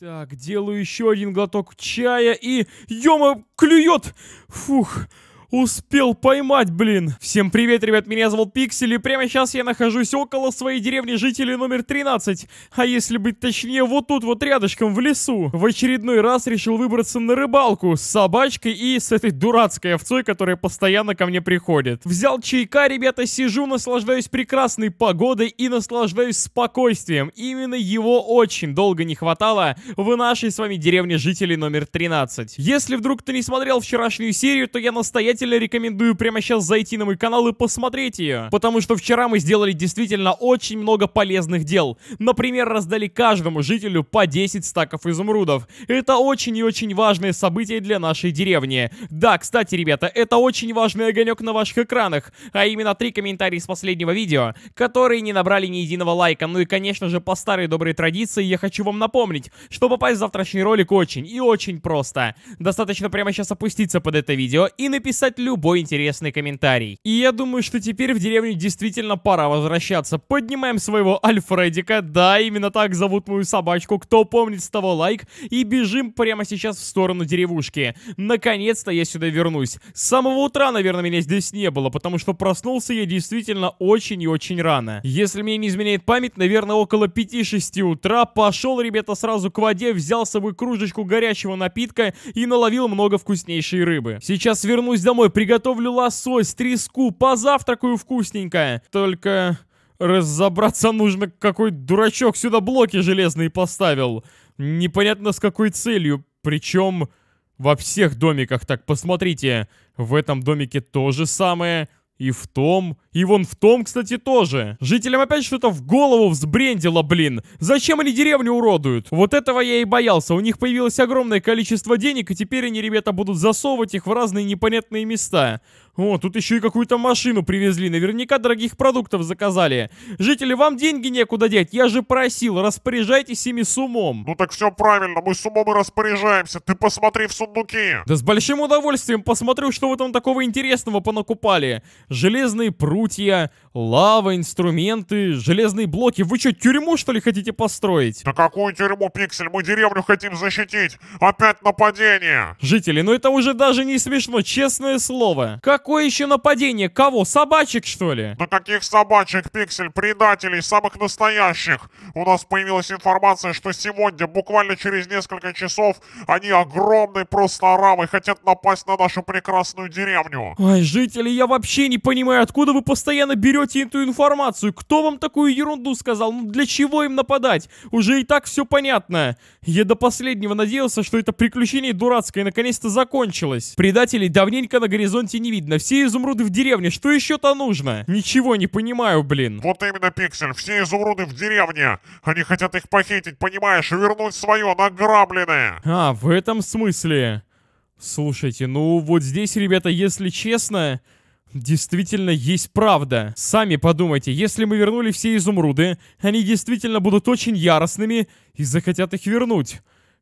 Так, делаю еще один глоток чая и... Ёма, клюет! Фух, Успел поймать, блин! Всем привет, ребят, меня зовут Пиксель, и прямо сейчас я нахожусь около своей деревни жителей номер 13. А если быть точнее, вот тут вот рядышком, в лесу. В очередной раз решил выбраться на рыбалку с собачкой и с этой дурацкой овцой, которая постоянно ко мне приходит. Взял чайка, ребята, сижу, наслаждаюсь прекрасной погодой и наслаждаюсь спокойствием. Именно его очень долго не хватало в нашей с вами деревне жителей номер 13. Если вдруг кто не смотрел вчерашнюю серию, то я настоятельно зрителя рекомендую прямо сейчас зайти на мой канал и посмотреть ее. Потому что вчера мы сделали действительно очень много полезных дел. Например, раздали каждому жителю по 10 стаков изумрудов. Это очень и очень важное событие для нашей деревни. Да, кстати, ребята, это очень важный огонек на ваших экранах. А именно три комментария с последнего видео, которые не набрали ни единого лайка. Ну и, конечно же, по старой доброй традиции я хочу вам напомнить, что попасть в завтрашний ролик очень и очень просто. Достаточно прямо сейчас опуститься под это видео и написать написать любой интересный комментарий. И я думаю, что теперь в деревню действительно пора возвращаться. Поднимаем своего Альфредика, да, именно так зовут мою собачку, кто помнит с того лайк, и бежим прямо сейчас в сторону деревушки. Наконец-то я сюда вернусь. С самого утра, наверное, меня здесь не было, потому что проснулся я действительно очень и очень рано. Если мне не изменяет память, наверное, около 5-6 утра пошел, ребята, сразу к воде, взял с собой кружечку горячего напитка и наловил много вкуснейшей рыбы. Сейчас вернусь домой домой, приготовлю лосось, треску, позавтракаю вкусненько. Только разобраться нужно, какой дурачок сюда блоки железные поставил. Непонятно с какой целью, причем во всех домиках. Так, посмотрите, в этом домике то же самое... И в том, и вон в том, кстати, тоже. Жителям опять что-то в голову взбрендило, блин. Зачем они деревню уродуют? Вот этого я и боялся. У них появилось огромное количество денег, и теперь они, ребята, будут засовывать их в разные непонятные места. О, тут еще и какую-то машину привезли. Наверняка дорогих продуктов заказали. Жители, вам деньги некуда деть. Я же просил, распоряжайтесь ими с умом. Ну так все правильно, мы с умом и распоряжаемся. Ты посмотри в сундуки. Да с большим удовольствием посмотрю, что вы там такого интересного понакупали. Железные прутья, лава, инструменты, железные блоки. Вы что, тюрьму что ли хотите построить? Да какую тюрьму, Пиксель? Мы деревню хотим защитить. Опять нападение. Жители, ну это уже даже не смешно, честное слово. Как Какое еще нападение? Кого? Собачек, что ли? Да каких собачек, Пиксель? Предателей, самых настоящих. У нас появилась информация, что сегодня, буквально через несколько часов, они огромной просто арамой хотят напасть на нашу прекрасную деревню. Ой, жители, я вообще не понимаю, откуда вы постоянно берете эту информацию? Кто вам такую ерунду сказал? Ну для чего им нападать? Уже и так все понятно. Я до последнего надеялся, что это приключение дурацкое наконец-то закончилось. Предателей давненько на горизонте не видно. Действительно, все изумруды в деревне, что еще-то нужно? Ничего не понимаю, блин. Вот именно, Пиксель, все изумруды в деревне. Они хотят их похитить, понимаешь, и вернуть свое награбленное. А, в этом смысле. Слушайте, ну вот здесь, ребята, если честно, действительно есть правда. Сами подумайте, если мы вернули все изумруды, они действительно будут очень яростными и захотят их вернуть.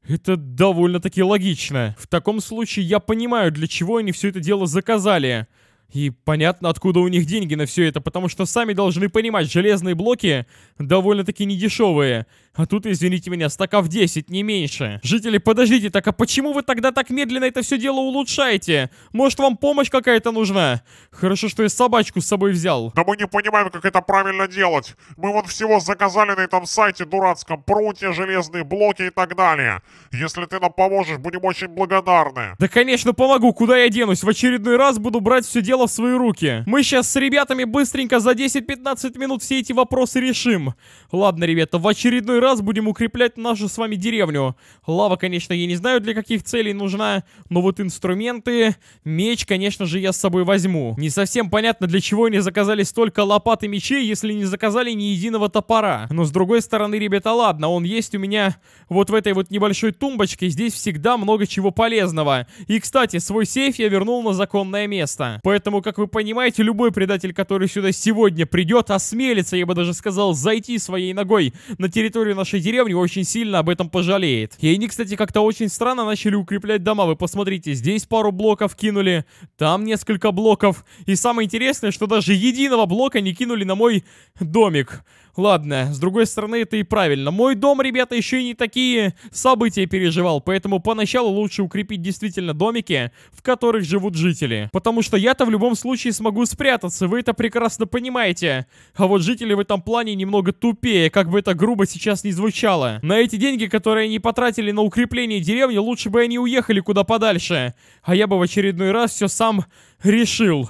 Это довольно-таки логично. В таком случае я понимаю, для чего они все это дело заказали. И понятно, откуда у них деньги на все это, потому что сами должны понимать, железные блоки довольно-таки недешевые. А тут, извините меня, стаков 10, не меньше. Жители, подождите, так а почему вы тогда так медленно это все дело улучшаете? Может, вам помощь какая-то нужна? Хорошо, что я собачку с собой взял. Да мы не понимаем, как это правильно делать. Мы вот всего заказали на этом сайте дурацком прутья, железные блоки и так далее. Если ты нам поможешь, будем очень благодарны. Да, конечно, помогу. Куда я денусь? В очередной раз буду брать все дело в свои руки. Мы сейчас с ребятами быстренько за 10-15 минут все эти вопросы решим. Ладно, ребята, в очередной раз будем укреплять нашу с вами деревню. Лава, конечно, я не знаю, для каких целей нужна, но вот инструменты... Меч, конечно же, я с собой возьму. Не совсем понятно, для чего они заказали столько лопат и мечей, если не заказали ни единого топора. Но с другой стороны, ребята, ладно, он есть у меня вот в этой вот небольшой тумбочке. Здесь всегда много чего полезного. И, кстати, свой сейф я вернул на законное место. Поэтому, как вы понимаете, любой предатель, который сюда сегодня придет, осмелится, я бы даже сказал, зайти своей ногой на территорию территорию нашей деревни очень сильно об этом пожалеет. И они, кстати, как-то очень странно начали укреплять дома. Вы посмотрите, здесь пару блоков кинули, там несколько блоков. И самое интересное, что даже единого блока не кинули на мой домик. Ладно, с другой стороны, это и правильно. Мой дом, ребята, еще и не такие события переживал, поэтому поначалу лучше укрепить действительно домики, в которых живут жители. Потому что я-то в любом случае смогу спрятаться, вы это прекрасно понимаете. А вот жители в этом плане немного тупее, как бы это грубо сейчас не звучало. На эти деньги, которые они потратили на укрепление деревни, лучше бы они уехали куда подальше. А я бы в очередной раз все сам решил.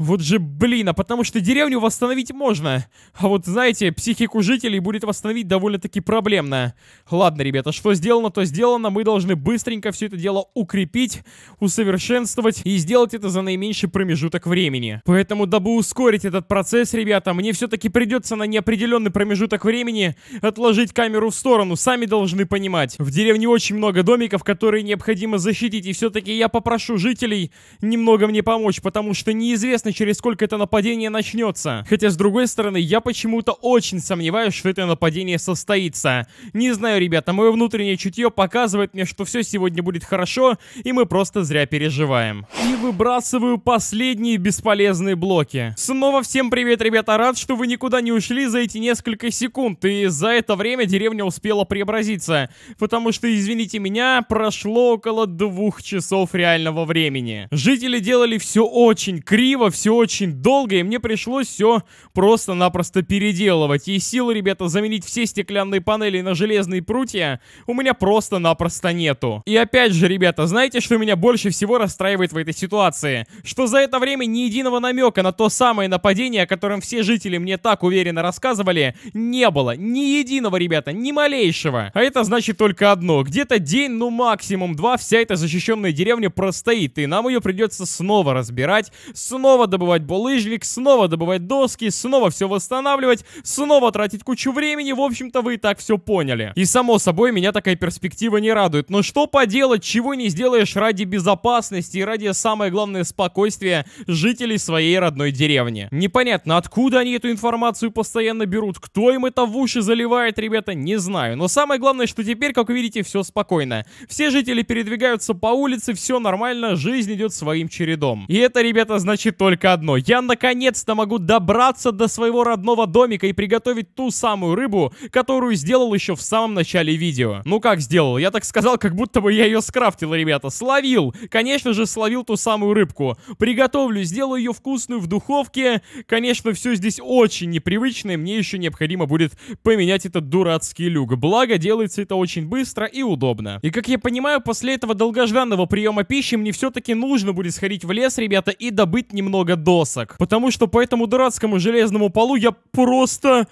Вот же блин, а потому что деревню восстановить можно. А вот знаете, психику жителей будет восстановить довольно-таки проблемно. Ладно, ребята, что сделано, то сделано. Мы должны быстренько все это дело укрепить, усовершенствовать и сделать это за наименьший промежуток времени. Поэтому, дабы ускорить этот процесс, ребята, мне все-таки придется на неопределенный промежуток времени отложить камеру в сторону. Сами должны понимать. В деревне очень много домиков, которые необходимо защитить. И все-таки я попрошу жителей немного мне помочь, потому что неизвестно, неизвестно, через сколько это нападение начнется. Хотя, с другой стороны, я почему-то очень сомневаюсь, что это нападение состоится. Не знаю, ребята, мое внутреннее чутье показывает мне, что все сегодня будет хорошо, и мы просто зря переживаем. И выбрасываю последние бесполезные блоки. Снова всем привет, ребята, рад, что вы никуда не ушли за эти несколько секунд, и за это время деревня успела преобразиться, потому что, извините меня, прошло около двух часов реального времени. Жители делали все очень криво, все все очень долго, и мне пришлось все просто-напросто переделывать. И силы, ребята, заменить все стеклянные панели на железные прутья у меня просто-напросто нету. И опять же, ребята, знаете, что меня больше всего расстраивает в этой ситуации? Что за это время ни единого намека на то самое нападение, о котором все жители мне так уверенно рассказывали, не было. Ни единого, ребята, ни малейшего. А это значит только одно. Где-то день, ну максимум два, вся эта защищенная деревня простоит, и нам ее придется снова разбирать, снова снова добывать булыжник, снова добывать доски, снова все восстанавливать, снова тратить кучу времени, в общем-то вы и так все поняли. И само собой, меня такая перспектива не радует, но что поделать, чего не сделаешь ради безопасности и ради, самое главное, спокойствия жителей своей родной деревни. Непонятно, откуда они эту информацию постоянно берут, кто им это в уши заливает, ребята, не знаю, но самое главное, что теперь, как вы видите, все спокойно. Все жители передвигаются по улице, все нормально, жизнь идет своим чередом. И это, ребята, значит только только одно. Я наконец-то могу добраться до своего родного домика и приготовить ту самую рыбу, которую сделал еще в самом начале видео. Ну как сделал? Я так сказал, как будто бы я ее скрафтил, ребята. Словил! Конечно же, словил ту самую рыбку. Приготовлю, сделаю ее вкусную в духовке. Конечно, все здесь очень непривычное. Мне еще необходимо будет поменять этот дурацкий люк. Благо, делается это очень быстро и удобно. И как я понимаю, после этого долгожданного приема пищи мне все-таки нужно будет сходить в лес, ребята, и добыть немного много досок. Потому что по этому дурацкому железному полу я просто...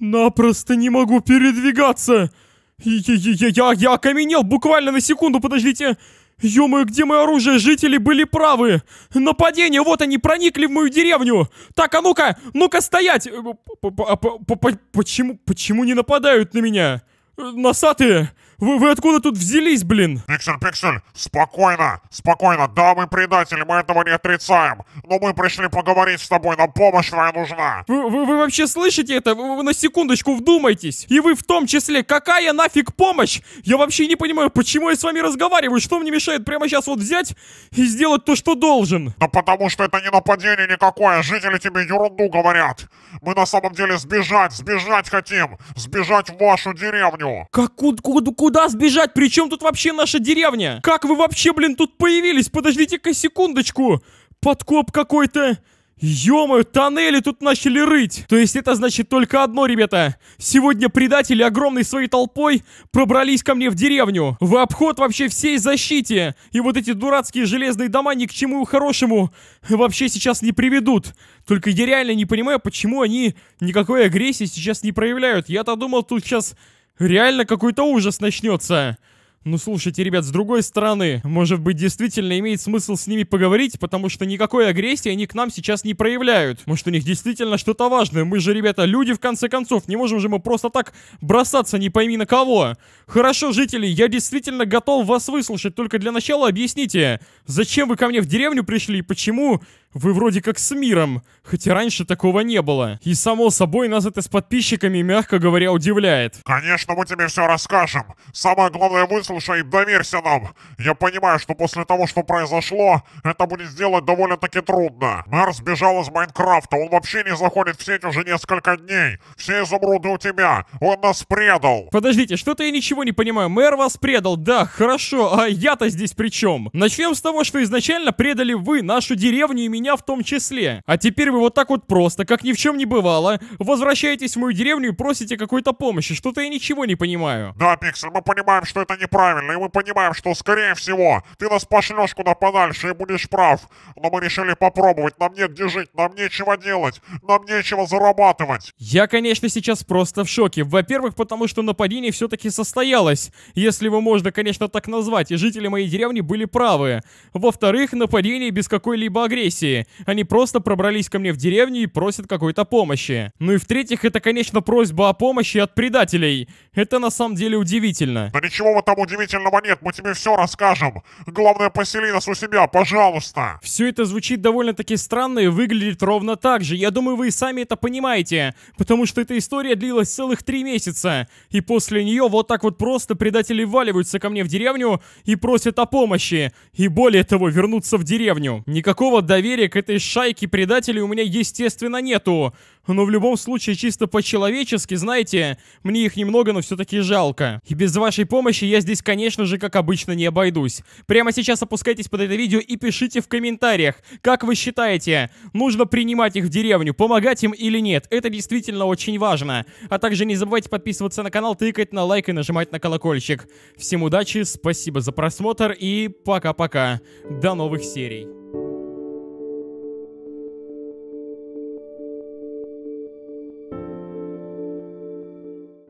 Напросто не могу передвигаться. Я, я, я, я окаменел буквально на секунду, подождите. Ё-моё, где мое оружие? Жители были правы! Нападение! Вот они проникли в мою деревню! Так, а ну-ка! Ну-ка стоять! Э, почему, почему не нападают на меня? Э, носатые! Вы, вы откуда тут взялись, блин? Пиксель, Пиксель, спокойно, спокойно. Да, мы предатели, мы этого не отрицаем. Но мы пришли поговорить с тобой, нам помощь твоя нужна. Вы, вы, вы вообще слышите это? Вы, вы на секундочку вдумайтесь. И вы в том числе, какая нафиг помощь? Я вообще не понимаю, почему я с вами разговариваю, что мне мешает прямо сейчас вот взять и сделать то, что должен. Да потому что это не нападение никакое, жители тебе ерунду говорят. Мы на самом деле сбежать, сбежать хотим, сбежать в вашу деревню. Как, куда, куда, куда сбежать? Причем тут вообще наша деревня? Как вы вообще, блин, тут появились? Подождите-ка секундочку. Подкоп какой-то. Ё-моё, тоннели тут начали рыть! То есть это значит только одно, ребята. Сегодня предатели огромной своей толпой пробрались ко мне в деревню. В обход вообще всей защите. И вот эти дурацкие железные дома ни к чему хорошему вообще сейчас не приведут. Только я реально не понимаю, почему они никакой агрессии сейчас не проявляют. Я-то думал, тут сейчас Реально какой-то ужас начнется. Ну слушайте, ребят, с другой стороны, может быть действительно имеет смысл с ними поговорить, потому что никакой агрессии они к нам сейчас не проявляют. Может у них действительно что-то важное, мы же, ребята, люди в конце концов, не можем же мы просто так бросаться не пойми на кого. Хорошо, жители, я действительно готов вас выслушать, только для начала объясните, зачем вы ко мне в деревню пришли, и почему вы вроде как с миром, хотя раньше такого не было. И само собой нас это с подписчиками, мягко говоря, удивляет. Конечно, мы тебе все расскажем. Самое главное, выслушай и доверься нам. Я понимаю, что после того, что произошло, это будет сделать довольно-таки трудно. Мэр сбежал из Майнкрафта, он вообще не заходит в сеть уже несколько дней. Все изумруды у тебя, он нас предал. Подождите, что-то я ничего не понимаю. Мэр вас предал, да, хорошо, а я-то здесь при чем? Начнем с того, что изначально предали вы нашу деревню и меня меня в том числе. А теперь вы вот так вот просто, как ни в чем не бывало, возвращаетесь в мою деревню и просите какой-то помощи. Что-то я ничего не понимаю. Да, Пиксель, мы понимаем, что это неправильно, и мы понимаем, что, скорее всего, ты нас пошлешь куда подальше и будешь прав. Но мы решили попробовать, нам нет где жить, нам нечего делать, нам нечего зарабатывать. Я, конечно, сейчас просто в шоке. Во-первых, потому что нападение все-таки состоялось, если его можно, конечно, так назвать, и жители моей деревни были правы. Во-вторых, нападение без какой-либо агрессии агрессии. Они просто пробрались ко мне в деревню и просят какой-то помощи. Ну и в-третьих, это, конечно, просьба о помощи от предателей. Это на самом деле удивительно. Да ничего вот там удивительного нет, мы тебе все расскажем. Главное, посели нас у себя, пожалуйста. Все это звучит довольно-таки странно и выглядит ровно так же. Я думаю, вы и сами это понимаете. Потому что эта история длилась целых три месяца. И после нее вот так вот просто предатели валиваются ко мне в деревню и просят о помощи. И более того, вернуться в деревню. Никакого доверия доверия к этой шайке предателей у меня, естественно, нету. Но в любом случае, чисто по-человечески, знаете, мне их немного, но все-таки жалко. И без вашей помощи я здесь, конечно же, как обычно, не обойдусь. Прямо сейчас опускайтесь под это видео и пишите в комментариях, как вы считаете, нужно принимать их в деревню, помогать им или нет. Это действительно очень важно. А также не забывайте подписываться на канал, тыкать на лайк и нажимать на колокольчик. Всем удачи, спасибо за просмотр и пока-пока. До новых серий.